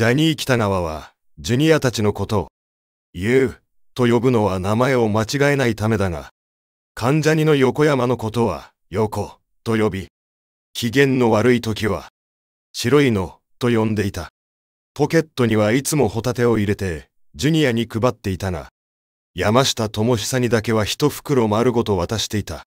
ジャニー北川は、ジュニアたちのことを、ユーと呼ぶのは名前を間違えないためだが、関ジャニの横山のことは、横と呼び、機嫌の悪い時は、白いのと呼んでいた。ポケットにはいつもホタテを入れて、ジュニアに配っていたが、山下智久にだけは一袋丸ごと渡していた。